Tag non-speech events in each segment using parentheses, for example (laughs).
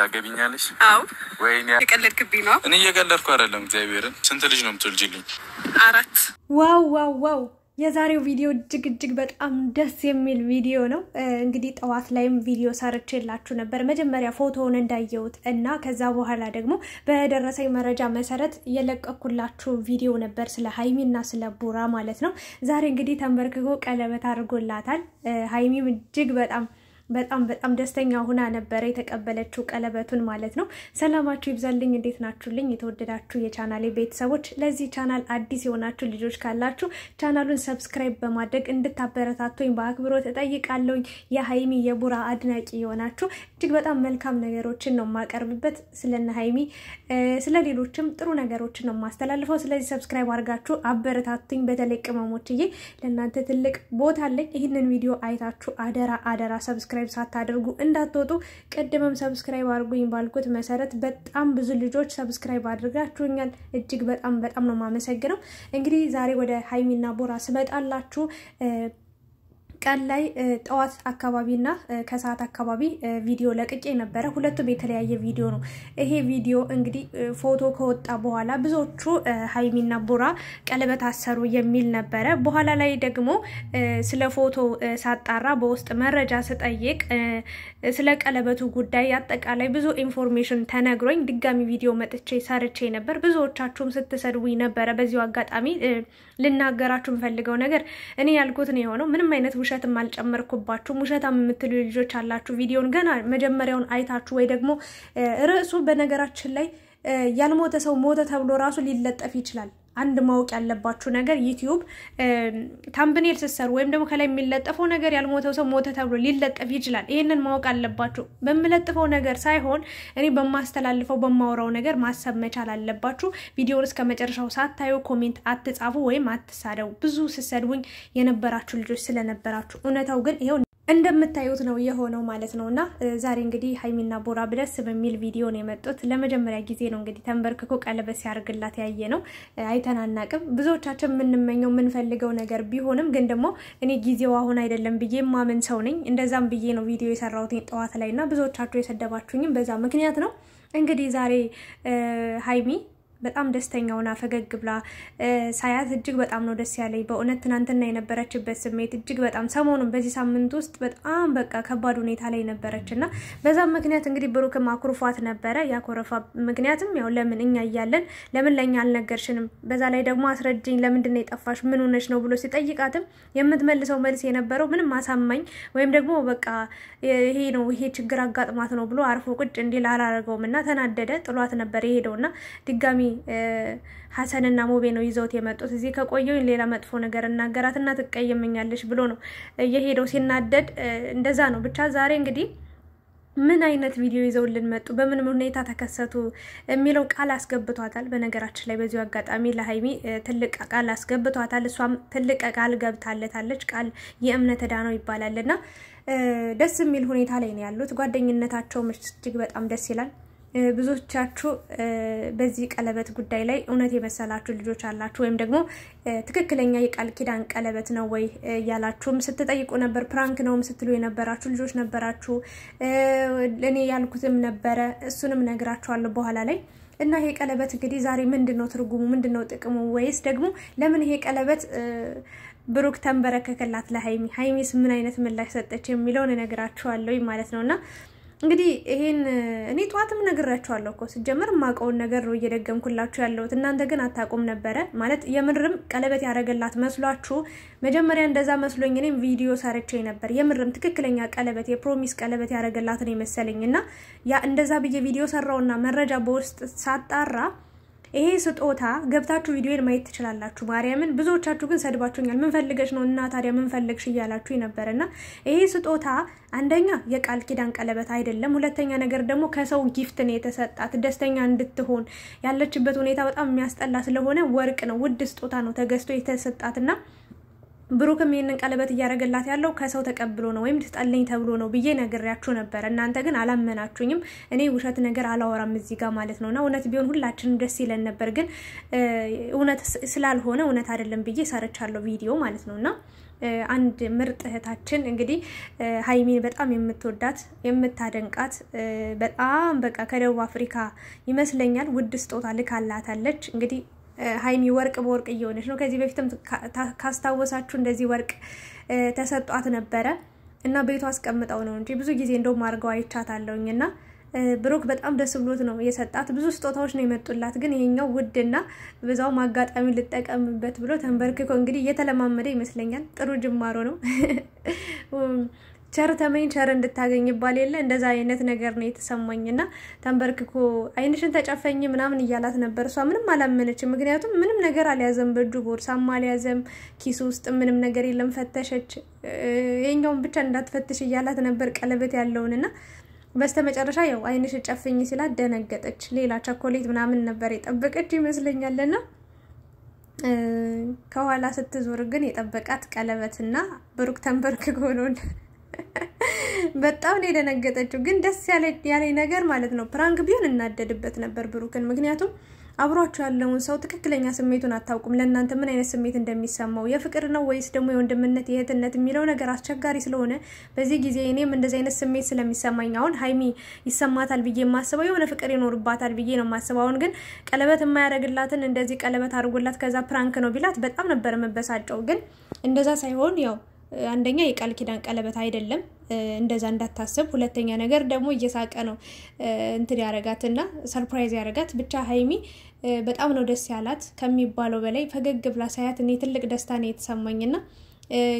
ታገቢኛለሽ? አዎ። ወይኔ የቀለድክብኝ ነው። እኔ እየቀለድኩ አይደለም። እግዚአብሔርን ስንት ልጅ ነው የምትወልጂልኝ? አራት። ዋው ዋው ዋው! የዛሬው ቪዲዮ እጅግ እጅግ በጣም ደስ የሚል ቪዲዮ ነው። እንግዲህ ጠዋት ላይም ቪዲዮ ሰርቼ የላችሁ ነበር። መጀመሪያ ፎቶውን እንዳየሁት እና ከዛ በኋላ ደግሞ በደረሰኝ መረጃ መሰረት የለቀኩላችሁ ቪዲዮ ነበር ስለ ሀይሚ ሀይሚና ስለ ቡራ ማለት ነው። ዛሬ እንግዲህ ተንበርክኮ ቀለበት አድርጎላታል። ሀይሚም እጅግ በጣም በጣም በጣም ደስተኛ ሁና ነበረ የተቀበለችው ቀለበቱን ማለት ነው። ሰላማችሁ ይብዛልኝ። እንዴት ናችሁልኝ? የተወደዳችሁ የቻናሌ ቤተሰቦች፣ ለዚህ ቻናል አዲስ የሆናችሁ ልጆች ካላችሁ ቻናሉን ሰብስክራይብ በማድረግ እንድታበረታቱኝ በአክብሮት እጠይቃለሁኝ። የሀይሚ የቡራ አድናቂ የሆናችሁ እጅግ በጣም መልካም ነገሮችን ነው የማቀርብበት ስለነ ሀይሚ፣ ስለ ሌሎችም ጥሩ ነገሮችን ነው የማስተላልፈው። ስለዚህ ሰብስክራይብ አድርጋችሁ አበረታቱኝ። በተለይ ቅመሞችዬ፣ ለእናንተ ትልቅ ቦታ አለኝ። ይህንን ቪዲዮ አይታችሁ አደራ አደራ ሰብስክራይብ ሰብስክራይብ ሳታደርጉ እንዳትወጡ። ቅድምም ሰብስክራይብ አድርጉኝ ባልኩት መሰረት በጣም ብዙ ልጆች ሰብስክራይብ አድርጋችሁኛል። እጅግ በጣም በጣም ነው የማመሰግነው። እንግዲህ ዛሬ ወደ ሀይሚና ቦራ ስመጣላችሁ ቀን ላይ ጠዋት አካባቢና ከሰዓት አካባቢ ቪዲዮ ለቅቄ ነበረ። ሁለቱም የተለያየ ቪዲዮ ነው። ይሄ ቪዲዮ እንግዲህ ፎቶ ከወጣ በኋላ ብዙዎቹ ሀይሚና ቡራ ቀለበት አሰሩ የሚል ነበረ። በኋላ ላይ ደግሞ ስለ ፎቶ ሳጣራ በውስጥ መረጃ ስጠይቅ ስለ ቀለበቱ ጉዳይ አጠቃላይ ብዙ ኢንፎርሜሽን ተነግሮኝ ድጋሚ ቪዲዮ መጥቼ ሰርቼ ነበር። ብዙዎቻችሁም ስትሰድቡኝ ነበረ። በዚሁ አጋጣሚ ልናገራችሁ የምፈልገው ነገር እኔ ያልኩት ነው የሆነው ምንም አይነት ውሸ ውሸትም አልጨመርኩባችሁም። ውሸታም የምትሉ ልጆች አላችሁ ቪዲዮን ገና መጀመሪያውን አይታችሁ ወይ ደግሞ ርዕሱ በነገራችን ላይ ያልሞተ ሰው ሞተ ተብሎ ራሱ ሊለጠፍ ይችላል። አንድ ማወቅ ያለባችሁ ነገር ዩቲዩብ ታምብኔል ስሰሩ ወይም ደግሞ ከላይ የሚለጠፈው ነገር ያልሞተው ሰው ሞተ ተብሎ ሊለጠፍ ይችላል። ይህንን ማወቅ አለባችሁ። በምለጥፈው ነገር ሳይሆን እኔ በማስተላልፈው በማውራው ነገር ማሰብ መቻል አለባችሁ። ቪዲዮን እስከ መጨረሻው ሳታዩ ኮሜንት አትጻፉ ወይም አትሳደቡ። ብዙ ስሰድውኝ የነበራችሁ ልጆች ስለነበራችሁ እውነታው ግን ይኸው እንደምታዩት ነው የሆነው ማለት ነው። እና ዛሬ እንግዲህ ሀይሚና ቦራ ብደስ በሚል ቪዲዮ ነው የመጡት። ለመጀመሪያ ጊዜ ነው እንግዲህ ተንበርክኮ ቀለበት ሲያደርግላት ያየ ነው። አይተናናቅም። ብዙዎቻችን የምንመኘው የምንፈልገው ነገር ቢሆንም ግን ደግሞ እኔ ጊዜው አሁን አይደለም ብዬ ማመን ሰው ነኝ። እንደዛም ብዬ ነው ቪዲዮ የሰራሁት ጠዋት ላይ እና ብዙዎቻችሁ የሰደባችሁኝም በዛ ምክንያት ነው። እንግዲህ ዛሬ ሀይሚ በጣም ደስተኛ ሆና ፈገግ ብላ ሳያት እጅግ በጣም ነው ደስ ያለኝ። በእውነት ትናንትና የነበረችበት ስሜት እጅግ በጣም ሰሞኑን በዚህ ሳምንት ውስጥ በጣም በቃ ከባድ ሁኔታ ላይ ነበረች እና በዛም ምክንያት እንግዲህ ብሩክም አኩርፏት ነበረ። ያኮረፋ ምክንያትም ያው ለምን እኛ እያለን ለምን ለእኛ አልነገርሽንም፣ በዛ ላይ ደግሞ አስረጅኝ፣ ለምንድን ነው የጠፋሽ፣ ምን ሆነሽ ነው ብሎ ሲጠይቃትም የምትመልሰው መልስ የነበረው ምንም አሳማኝ ወይም ደግሞ በቃ ይሄ ነው ይሄ ችግር አጋጥማት ነው ብሎ አርፎ ቁጭ እንዲል አላረገውም እና ተናደደ፣ ጥሏት ነበር እና ድጋሚ ሀሰንና ሞቤ ነው ይዘውት የመጡት። እዚህ ከቆየውኝ ሌላ መጥፎ ነገር እናገራትና ትቀየመኛለች ብሎ ነው የሄደው። ሲናደድ እንደዛ ነው። ብቻ ዛሬ እንግዲህ ምን አይነት ቪዲዮ ይዘውልን መጡ፣ በምን ሁኔታ ተከሰቱ የሚለው ቃል አስገብቷታል። በነገራችን ላይ በዚሁ አጋጣሚ ለሀይሚ ትልቅ ቃል አስገብቷታል። እሷም ትልቅ ቃል ገብታለታለች። ቃል የእምነት ዕዳ ነው ይባላልና ደስ የሚል ሁኔታ ላይ ነው ያሉት። ጓደኝነታቸው እጅግ በጣም ደስ ይላል። ብዙዎቻችሁ በዚህ ቀለበት ጉዳይ ላይ እውነት የመሰላችሁ ልጆች አላችሁ፣ ወይም ደግሞ ትክክለኛ የቃል ኪዳን ቀለበት ነው ወይ እያላችሁም ስትጠይቁ ነበር። ፕራንክ ነውም ስትሉ የነበራችሁ ልጆች ነበራችሁ። እኔ ያልኩትም ነበረ፣ እሱንም ነግራችኋለሁ በኋላ ላይ እና ይሄ ቀለበት እንግዲህ ዛሬ ምንድን ነው ትርጉሙ? ምንድን ነው ጥቅሙ? ወይስ ደግሞ ለምን ይሄ ቀለበት ብሩክ ተንበረከከላት ለሀይሚ? ሀይሚስ ምን አይነት ምላሽ ሰጠች የሚለውን እነግራችኋለሁ ማለት ነው እና እንግዲህ ይሄን እኔ ጠዋትም ነግራችኋለሁ እኮ ስጀምር የማውቀውን ነገር ነው እየደገምኩላችሁ ያለሁት። እናንተ ግን አታውቁም ነበረ። ማለት የምርም ቀለበት ያደረገላት መስሏችሁ መጀመሪያ እንደዛ መስሎኝ እኔም ቪዲዮ ሰርቼ ነበር። የምርም ትክክለኛ ቀለበት የፕሮሚስ ቀለበት ያደረገላት ነው የመሰለኝ እና ያ እንደዛ ብዬ ቪዲዮ ሰራውና መረጃ በውስጥ ሳጣራ ይሄ ስጦታ ገብታችሁ ቪዲዮን ማየት ትችላላችሁ። ማርያምን ብዙዎቻችሁ ግን ሰድባችሁኛል። ምን ፈልገሽ ነው እና ታዲያ ምን ፈልግሽ እያላችሁ ነበር እና ይሄ ስጦታ አንደኛ የቃል ኪዳን ቀለበት አይደለም። ሁለተኛ ነገር ደግሞ ከሰው ጊፍት ነው የተሰጣት ደስተኛ እንድትሆን ያለችበት ሁኔታ በጣም የሚያስጠላ ስለሆነ ወርቅ ነው፣ ውድ ስጦታ ነው ተገዝቶ የተሰጣትና ብሩክም ይህንን ቀለበት እያደረገላት ያለው ከሰው ተቀብሎ ነው ወይም ትጠለኝ ተብሎ ነው ብዬ ነግሬያችሁ ነበር። እናንተ ግን አላመናችሁኝም። እኔ ውሸት ነገር አላወራም እዚህ ጋር ማለት ነውና እውነት ቢሆን ሁላችንም ደስ ይለን ነበር፣ ግን እውነት ስላልሆነ እውነት አይደለም ብዬ ሰርቻለሁ ቪዲዮ ማለት እና አንድ ምርጥ እህታችን እንግዲህ ሀይሚን በጣም የምትወዳት የምታደንቃት በጣም በቃ ከደቡብ አፍሪካ ይመስለኛል ውድ ስጦታ ልካላታለች እንግዲህ ሀይሚ ወርቅ በወርቅ እየሆነች ነው። ከዚህ በፊትም ካስታወሳችሁ እንደዚህ ወርቅ ተሰጧት ነበረ እና ቤቱ አስቀምጠው ነው እንጂ ብዙ ጊዜ እንደውም አድርገው አይቻታለሁኝ እና ብሩክ በጣም ደስ ብሎት ነው የሰጣት። ብዙ ስጦታዎች ነው የመጡላት፣ ግን ይሄኛው ውድና በዛውም አጋጣሚ ልጠቀምበት ብሎ ተንበርክኮ እንግዲህ እየተለማመደ ይመስለኛል። ጥሩ ጅማሮ ነው። (laughs) ቸር ተመኝ ቸር እንድታገኝ ይባል የለ እንደዛ አይነት ነገር ነው የተሰማኝ። እና ተንበርክኮ አይንሽን ተጨፈኝ ምናምን እያላት ነበር። እሷ ምንም አላመነች ምክንያቱም ምንም ነገር አልያዘም፣ በእጁ ቦርሳም አልያዘም፣ ኪሱ ውስጥ ምንም ነገር የለም። ፈተሸች። የኛውን ብቻ እንዳትፈትሽ እያላት ነበር ቀለበት ያለውንና በስተ በስተመጨረሻ ያው አይንሽ ጨፍኝ ሲላት ደነገጠች። ሌላ ቸኮሌት ምናምን ነበር የጠበቀች ይመስለኛልና ከኋላ ስትዞር ግን የጠበቃት ቀለበትና ብሩክ ተንበርክኮ ነው። በጣም ነው የደነገጠችው። ግን ደስ ያለኝ ነገር ማለት ነው ፕራንክ ቢሆን እናደድበት ነበር ብሩክን። ምክንያቱም አብሯቸው ያለውን ሰው ትክክለኛ ስሜቱን አታውቁም። ለእናንተ ምን አይነት ስሜት እንደሚሰማው የፍቅር ነው ወይስ ደግሞ የወንድምነት የእህትነት የሚለው ነገር አስቸጋሪ ስለሆነ በዚህ ጊዜ እኔም እንደዚህ አይነት ስሜት ስለሚሰማኝ አሁን ሀይሚ ይሰማታል ብዬ የማስበው የሆነ ፍቅር ይኖርባታል ብዬ ነው የማስበው። አሁን ግን ቀለበት የማያደርግላትን እንደዚህ ቀለበት አድርጎላት ከዛ ፕራንክ ነው ቢላት በጣም ነበር መበሳጨው። ግን እንደዛ ሳይሆን ያው አንደኛ የቃል ኪዳን ቀለበት አይደለም፣ እንደዛ እንዳታስብ። ሁለተኛ ነገር ደግሞ እየሳቀ ነው እንትን ያረጋት እና ሰርፕራይዝ ያረጋት። ብቻ ሀይሚ በጣም ነው ደስ ያላት ከሚባለው በላይ ፈገግ ብላ ሳያት እኔ ትልቅ ደስታ ነው የተሰማኝና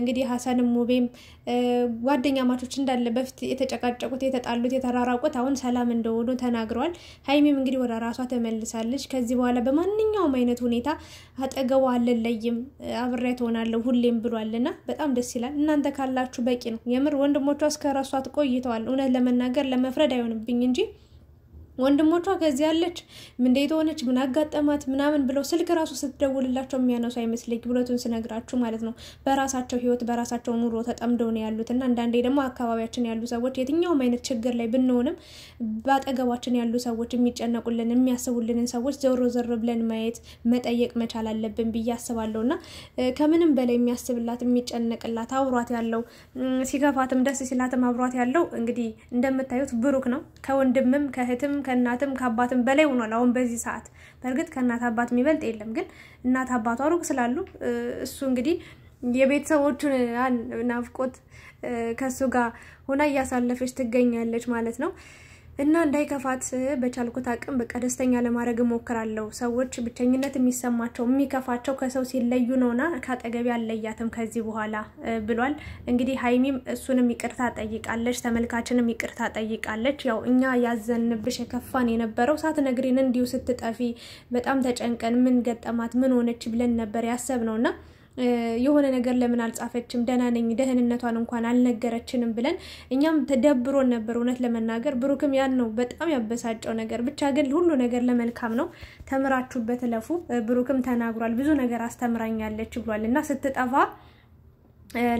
እንግዲህ ሀሰንም ሙቤም ጓደኛ ማቾች እንዳለ በፊት የተጨቃጨቁት የተጣሉት የተራራቁት አሁን ሰላም እንደሆኑ ተናግረዋል። ሀይሚም እንግዲህ ወደ ራሷ ተመልሳለች። ከዚህ በኋላ በማንኛውም አይነት ሁኔታ አጠገቧ አልለይም፣ አብሬ ትሆናለሁ ሁሌም ብሏልና በጣም ደስ ይላል። እናንተ ካላችሁ በቂ ነው። የምር ወንድሞቿ እስከ ራሷ ቆይተዋል። እውነት ለመናገር ለመፍረድ አይሆንብኝ እንጂ ወንድሞቿ ከዚህ ያለች እንዴት ሆነች፣ ምን አጋጠማት ምናምን ብለው ስልክ ራሱ ስትደውልላቸው የሚያነሱ አይመስለኝ እውነቱን ስነግራችሁ ማለት ነው። በራሳቸው ህይወት በራሳቸው ኑሮ ተጠምደው ነው ያሉት እና አንዳንዴ ደግሞ አካባቢያችን ያሉ ሰዎች የትኛውም አይነት ችግር ላይ ብንሆንም በአጠገባችን ያሉ ሰዎች የሚጨነቁልን የሚያስቡልንን ሰዎች ዘሮ ዘር ብለን ማየት መጠየቅ መቻል አለብን ብዬ አስባለሁ እና ከምንም በላይ የሚያስብላት የሚጨነቅላት አብሯት ያለው ሲከፋትም ደስ ሲላትም አብሯት ያለው እንግዲህ እንደምታዩት ብሩክ ነው ከወንድምም ከእህትም ከእናትም ከአባትም በላይ ሆኗል። አሁን በዚህ ሰዓት በእርግጥ ከእናት አባት የሚበልጥ የለም፣ ግን እናት አባቷ ሩቅ ስላሉ እሱ እንግዲህ የቤተሰቦቹን ናፍቆት ከእሱ ጋር ሆና እያሳለፈች ትገኛለች ማለት ነው። እና እንዳይከፋት በቻልኩት አቅም በቃ ደስተኛ ለማድረግ እሞክራለሁ። ሰዎች ብቸኝነት የሚሰማቸው የሚከፋቸው ከሰው ሲለዩ ነውና ከአጠገቢ አልለያትም ከዚህ በኋላ ብሏል። እንግዲህ ሀይሚም እሱንም ይቅርታ ጠይቃለች፣ ተመልካችንም ይቅርታ ጠይቃለች። ያው እኛ ያዘንብሽ የከፋን የነበረው ሳትነግሪን እንዲሁ ስትጠፊ በጣም ተጨንቀን ምን ገጠማት ምን ሆነች ብለን ነበር ነውና የሆነ ነገር ለምን አልጻፈችም? ደህና ነኝ ደህንነቷን እንኳን አልነገረችንም ብለን እኛም ተደብሮን ነበር። እውነት ለመናገር ብሩክም ያን ነው በጣም ያበሳጨው ነገር። ብቻ ግን ሁሉ ነገር ለመልካም ነው። ተምራችሁበት ለፉ። ብሩክም ተናግሯል። ብዙ ነገር አስተምራኛለች ብሏል እና ስትጠፋ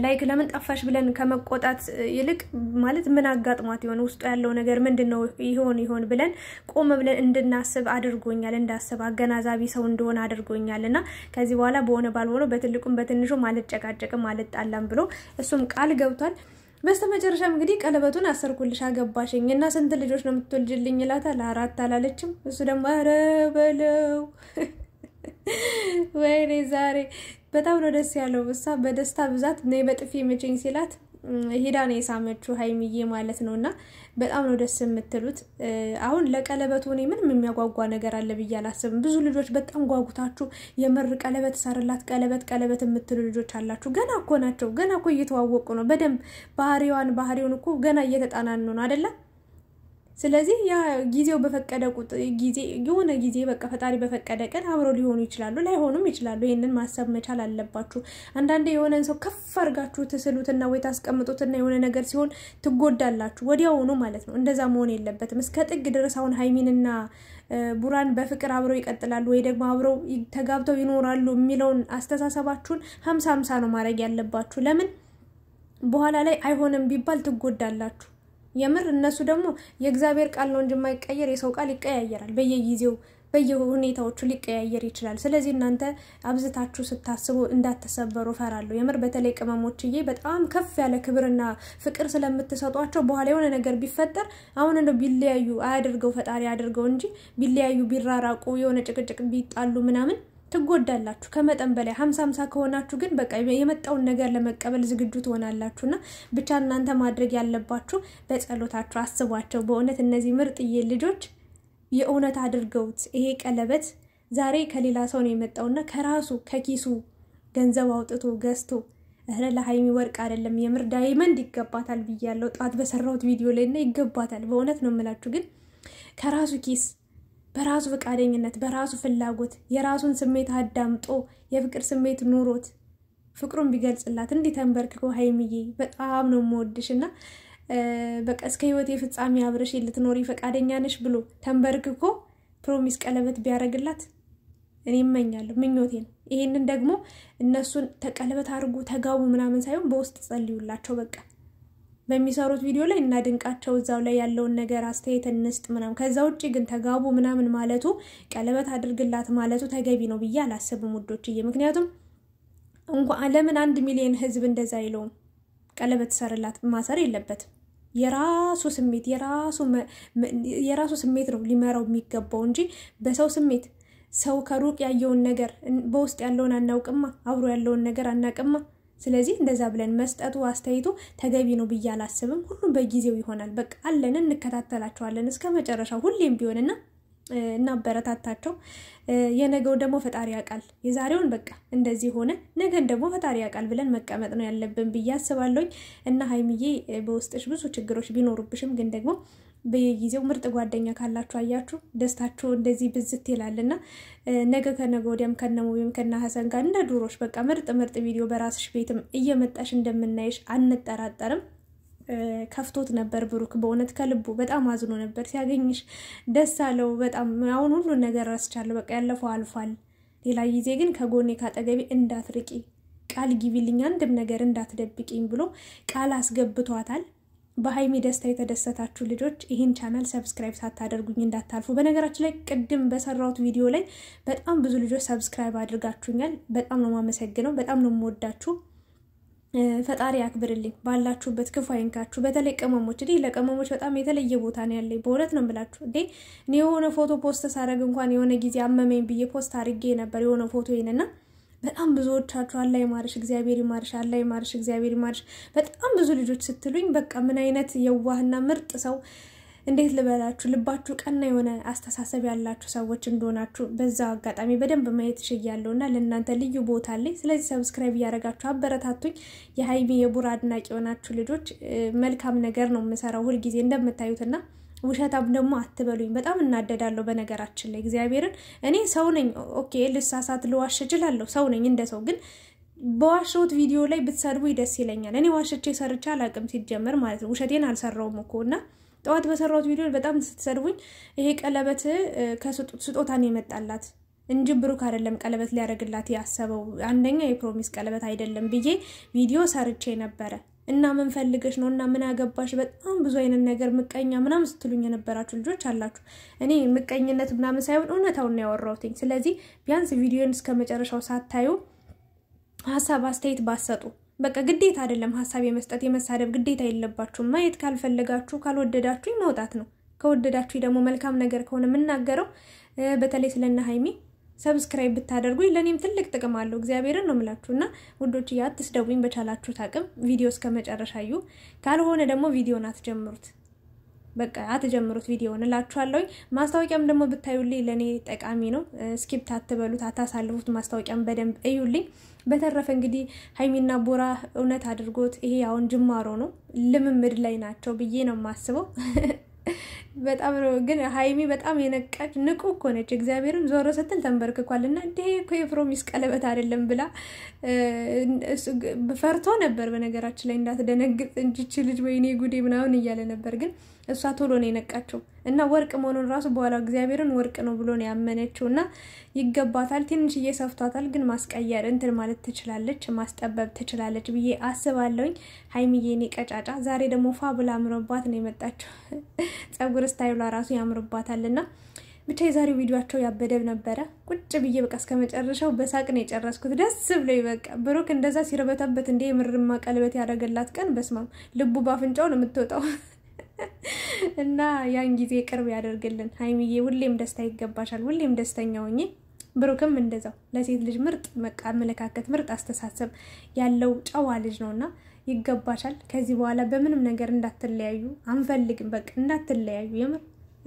ላይክ ለምን ጠፋሽ ብለን ከመቆጣት ይልቅ ማለት ምን አጋጥሟት ይሆን ውስጡ ያለው ነገር ምንድን ነው ይሆን ይሆን ብለን ቆም ብለን እንድናስብ አድርጎኛል፣ እንዳስብ አገናዛቢ ሰው እንደሆነ አድርጎኛል። እና ከዚህ በኋላ በሆነ ባልሆነ በትልቁም በትንሹም አልጨቃጨቅም አልጣላም ብሎ እሱም ቃል ገብቷል። በስተ መጨረሻም እንግዲህ ቀለበቱን አሰርኩልሽ አገባሽኝ እና ስንት ልጆች ነው የምትወልጅልኝ ይላታል። አራት አላለችም። እሱ ደግሞ ኧረ በለው (laughs) ወይኔ ዛሬ በጣም ነው ደስ ያለው። እሷ በደስታ ብዛት እኔ በጥፊ ምጭኝ ሲላት ሄዳ ነው የሳመችው ሀይሚዬ ማለት ነው። እና በጣም ነው ደስ የምትሉት። አሁን ለቀለበቱ እኔ ምንም የሚያጓጓ ነገር አለ ብዬ አላስብም። ብዙ ልጆች በጣም ጓጉታችሁ የምር ቀለበት ሰርላት፣ ቀለበት ቀለበት የምትሉ ልጆች አላችሁ። ገና እኮ ናቸው፣ ገና እኮ እየተዋወቁ ነው። በደንብ ባህሪዋን ባህሪውን እኮ ገና እየተጠናኑ ነው አደለም ስለዚህ ያ ጊዜው በፈቀደ ጊዜ የሆነ ጊዜ በቃ ፈጣሪ በፈቀደ ቀን አብሮ ሊሆኑ ይችላሉ፣ ላይሆኑም ይችላሉ። ይህንን ማሰብ መቻል አለባችሁ። አንዳንዴ የሆነን ሰው ከፍ አድርጋችሁ ትስሉትና ወይ ታስቀምጡትና የሆነ ነገር ሲሆን ትጎዳላችሁ፣ ወዲያውኑ ማለት ነው። እንደዛ መሆን የለበትም። እስከ ጥግ ድረስ አሁን ሀይሚንና ቡራን በፍቅር አብረው ይቀጥላሉ ወይ ደግሞ አብረው ተጋብተው ይኖራሉ የሚለውን አስተሳሰባችሁን ሀምሳ ሀምሳ ነው ማድረግ ያለባችሁ። ለምን በኋላ ላይ አይሆንም ቢባል ትጎዳላችሁ። የምር እነሱ ደግሞ የእግዚአብሔር ቃል ነው እንጂ የማይቀየር የሰው ቃል ይቀያየራል በየጊዜው በየሁኔታዎቹ ሊቀያየር ይችላል። ስለዚህ እናንተ አብዝታችሁ ስታስቡ እንዳትሰበሩ ፈራለሁ። የምር በተለይ ቅመሞችዬ በጣም ከፍ ያለ ክብርና ፍቅር ስለምትሰጧቸው በኋላ የሆነ ነገር ቢፈጠር አሁን እንደው ቢለያዩ አያድርገው ፈጣሪ አድርገው እንጂ ቢለያዩ ቢራራቁ የሆነ ጭቅጭቅ ቢጣሉ ምናምን ትጎዳላችሁ። ከመጠን በላይ ሀምሳ ሀምሳ ከሆናችሁ ግን በቃ የመጣውን ነገር ለመቀበል ዝግጁ ትሆናላችሁ። እና ብቻ እናንተ ማድረግ ያለባችሁ በጸሎታችሁ አስቧቸው። በእውነት እነዚህ ምርጥዬ ልጆች የእውነት አድርገውት ይሄ ቀለበት ዛሬ ከሌላ ሰው ነው የመጣውና ከራሱ ከኪሱ ገንዘብ አውጥቶ ገዝቶ እረ ለሀይሚ ወርቅ አይደለም የምር ዳይመንድ ይገባታል ብያለሁ ጠዋት በሰራሁት ቪዲዮ ላይ እና ይገባታል። በእውነት ነው የምላችሁ ግን ከራሱ ኪስ በራሱ ፈቃደኝነት በራሱ ፍላጎት የራሱን ስሜት አዳምጦ የፍቅር ስሜት ኑሮት ፍቅሩን ቢገልጽላት እንዲህ ተንበርክኮ ሀይምዬ በጣም ነው የምወድሽ እና በቃ እስከ ህይወቴ ፍጻሜ አብረሽ ልትኖሪ ፈቃደኛ ነሽ ብሎ ተንበርክኮ ፕሮሚስ ቀለበት ቢያደርግላት እኔ እመኛለሁ፣ ምኞቴ ነው። ይሄንን ደግሞ እነሱን ተቀለበት አድርጉ ተጋቡ ምናምን ሳይሆን በውስጥ ጸልዩላቸው በቃ በሚሰሩት ቪዲዮ ላይ እናድንቃቸው። እዛው ላይ ያለውን ነገር አስተያየት እንስጥ ምናምን። ከዛ ውጭ ግን ተጋቡ ምናምን ማለቱ ቀለበት አድርግላት ማለቱ ተገቢ ነው ብዬ አላስብም ውዶችዬ። ምክንያቱም እንኳ ለምን አንድ ሚሊዮን ህዝብ እንደዛ አይለውም። ቀለበት ሰርላት ማሰር የለበትም። የራሱ ስሜት የራሱ ስሜት ነው ሊመራው የሚገባው እንጂ በሰው ስሜት ሰው ከሩቅ ያየውን ነገር በውስጥ ያለውን አናውቅማ፣ አብሮ ያለውን ነገር አናቅማ። ስለዚህ እንደዛ ብለን መስጠቱ አስተያየቱ ተገቢ ነው ብዬ አላስብም። ሁሉም በጊዜው ይሆናል። በቃ አለን፣ እንከታተላቸዋለን እስከ መጨረሻው ሁሌም ቢሆንና እናበረታታቸው። የነገው ደግሞ ፈጣሪ ያውቃል። የዛሬውን በቃ እንደዚህ ሆነ፣ ነገን ደግሞ ፈጣሪ ያውቃል ብለን መቀመጥ ነው ያለብን ብዬ አስባለሁኝ እና ሀይሚዬ በውስጥሽ ብዙ ችግሮች ቢኖሩብሽም ግን ደግሞ በየጊዜው ምርጥ ጓደኛ ካላችሁ አያችሁ ደስታችሁ እንደዚህ ብዝት ይላል ይላልና ነገ ከነገ ወዲያም ወይም ከነ ሀሰን ጋር እንደ ዱሮች በቃ ምርጥ ምርጥ ቪዲዮ በራስሽ ቤትም እየመጣሽ እንደምናይሽ አንጠራጠርም። ከፍቶት ነበር ብሩክ በእውነት ከልቡ በጣም አዝኖ ነበር ሲያገኝሽ ደስ አለው በጣም አሁን ሁሉን ነገር ረስቻለሁ በቃ ያለፈው አልፏል ሌላ ጊዜ ግን ከጎኔ ካጠገቤ እንዳትርቂ ቃል ግቢልኝ አንድም ነገር እንዳትደብቂኝ ብሎ ቃል አስገብቷታል በሀይሚ ደስታ የተደሰታችሁ ልጆች ይህን ቻናል ሰብስክራይብ ሳታደርጉኝ እንዳታልፉ። በነገራችን ላይ ቅድም በሰራሁት ቪዲዮ ላይ በጣም ብዙ ልጆች ሰብስክራይብ አድርጋችሁኛል። በጣም ነው የማመሰግነው። በጣም ነው የምወዳችሁ። ፈጣሪ አክብርልኝ፣ ባላችሁበት ክፉ አይንካችሁ። በተለይ ቅመሞች እ ለቅመሞች በጣም የተለየ ቦታ ነው ያለኝ። በእውነት ነው የምላችሁ እ እኔ የሆነ ፎቶ ፖስት ሳረግ እንኳን የሆነ ጊዜ አመመኝ ብዬ ፖስት አድርጌ ነበር የሆነ ፎቶ ይንና በጣም ብዙዎቻችሁ አላህ ይማርሽ፣ እግዚአብሔር ይማርሽ፣ አላህ ይማርሽ፣ እግዚአብሔር ይማርሽ በጣም ብዙ ልጆች ስትሉኝ በቃ ምን አይነት የዋህና ምርጥ ሰው እንዴት ልበላችሁ፣ ልባችሁ ቀና የሆነ አስተሳሰብ ያላችሁ ሰዎች እንደሆናችሁ በዛ አጋጣሚ በደንብ ማየት እችላለሁ እና ለእናንተ ልዩ ቦታ አለኝ። ስለዚህ ሰብስክራይብ እያደረጋችሁ አበረታቱኝ። የሀይሚ የቡራ አድናቂ የሆናችሁ ልጆች መልካም ነገር ነው የምሰራው ሁልጊዜ እንደምታዩትና ውሸታም ደግሞ አትበሉኝ። በጣም እናደዳለሁ። በነገራችን ላይ እግዚአብሔርን እኔ ሰው ነኝ። ኦኬ ልሳሳት፣ ልዋሽ እችላለሁ። ሰው ነኝ እንደ ሰው ግን በዋሸሁት ቪዲዮ ላይ ብትሰድቡ ደስ ይለኛል። እኔ ዋሸቼ ሰርቼ አላቅም ሲጀመር ማለት ነው። ውሸቴን አልሰራውም እኮ እና ጠዋት በሰራሁት ቪዲዮ በጣም ስትሰድቡኝ፣ ይሄ ቀለበት ከስጦታን የመጣላት እንጂ ብሩክ አይደለም ቀለበት ሊያደርግላት ያሰበው አንደኛ የፕሮሚስ ቀለበት አይደለም ብዬ ቪዲዮ ሰርቼ ነበረ። እና ምን ፈልገሽ ነው እና ምን አገባሽ፣ በጣም ብዙ አይነት ነገር ምቀኛ ምናምን ስትሉኝ የነበራችሁ ልጆች አላችሁ። እኔ ምቀኝነት ምናምን ሳይሆን እውነታውን ነው ያወራሁትኝ። ስለዚህ ቢያንስ ቪዲዮን እስከ መጨረሻው ሳታዩ ሀሳብ አስተያየት ባሰጡ በቃ ግዴታ አይደለም ሀሳብ የመስጠት የመሳደብ ግዴታ የለባችሁም። ማየት ካልፈለጋችሁ ካልወደዳችሁ መውጣት ነው። ከወደዳችሁ ደግሞ መልካም ነገር ከሆነ የምናገረው በተለይ ስለነ ሀይሚ ሰብስክራይብ ብታደርጉኝ ለእኔም ትልቅ ጥቅም አለው። እግዚአብሔርን ነው የምላችሁ እና ውዶች አትስደቡኝ። በቻላችሁት አቅም ቪዲዮ እስከ መጨረሻ እዩ። ካልሆነ ደግሞ ቪዲዮን አትጀምሩት፣ በቃ አትጀምሩት ቪዲዮን እላችኋለሁኝ። ማስታወቂያም ደግሞ ብታዩልኝ ለእኔ ጠቃሚ ነው። ስኪፕት አትበሉት፣ አታሳልፉት። ማስታወቂያም በደንብ እዩልኝ። በተረፈ እንግዲህ ሀይሚና ቦራ እውነት አድርጎት ይሄ አሁን ጅማሮ ነው፣ ልምምድ ላይ ናቸው ብዬ ነው የማስበው። (laughs) በጣም ነው ግን ሀይሚ በጣም የነቃች ንቁ እኮ ነች። እግዚአብሔርን ዞሮ ስትል ተንበርክኳል እና እንዲህ እኮ የፕሮሚስ ቀለበት አይደለም ብላ ፈርቶ ነበር። በነገራችን ላይ እንዳትደነግጥ እንጂ ልጅ ወይኔ ጉዴ ምናምን እያለ ነበር። ግን እሷ ቶሎ ነው የነቃቸው። እና ወርቅ መሆኑን ራሱ በኋላ እግዚአብሔርን ወርቅ ነው ብሎ ነው ያመነችው እና ይገባታል። ትንሽ እየሰፍቷታል፣ ግን ማስቀየር እንትን ማለት ትችላለች፣ ማስጠበብ ትችላለች ብዬ አስባለሁኝ። ሀይሚዬ ኔ ቀጫጫ ዛሬ ደግሞ ፋ ብላ አምሮባት ነው የመጣችው። (laughs) ጸጉር ስታይሏ ራሱ ያምርባታል እና ብቻ የዛሬው ቪዲዮቸው ያበደብ ነበረ። ቁጭ ብዬ በቃ እስከ መጨረሻው በሳቅ ነው የጨረስኩት። ደስ ብሎ በቃ ብሩክ እንደዛ ሲርበተበት እንደ የምርማ ቀለበት ያደረገላት ቀን በስማም ልቡ ባፍንጫው ነው የምትወጣው። (laughs) እና ያን ጊዜ ቅርብ ያደርግልን። ሀይሚዬ ሁሌም ደስታ ይገባሻል። ሁሌም ደስተኛ ሆኜ ብሩክም እንደዛው ለሴት ልጅ ምርጥ አመለካከት፣ ምርጥ አስተሳሰብ ያለው ጨዋ ልጅ ነው እና ይገባሻል። ከዚህ በኋላ በምንም ነገር እንዳትለያዩ አንፈልግም። በቃ እንዳትለያዩ የምር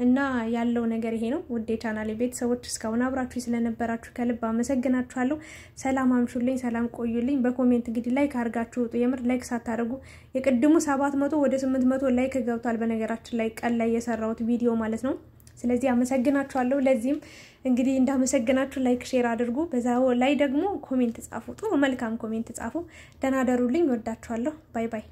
እና ያለው ነገር ይሄ ነው። ውዴ ቻናል ቤተሰቦች እስካሁን አብራችሁ ስለነበራችሁ ከልብ አመሰግናችኋለሁ። ሰላም አምሹልኝ፣ ሰላም ቆዩልኝ። በኮሜንት እንግዲህ ላይክ አድርጋችሁ ውጡ። የምር ላይክ ሳታደርጉ የቅድሙ ሰባት መቶ ወደ ስምንት መቶ ላይክ ገብቷል። በነገራችን ላይ ቀን ላይ የሰራሁት ቪዲዮ ማለት ነው። ስለዚህ አመሰግናችኋለሁ። ለዚህም እንግዲህ እንዳመሰግናችሁ ላይክ፣ ሼር አድርጉ። በዛው ላይ ደግሞ ኮሜንት ጻፉ፣ ጥሩ መልካም ኮሜንት ጻፉ። ደህና ደሩልኝ። ወዳችኋለሁ። ባይ ባይ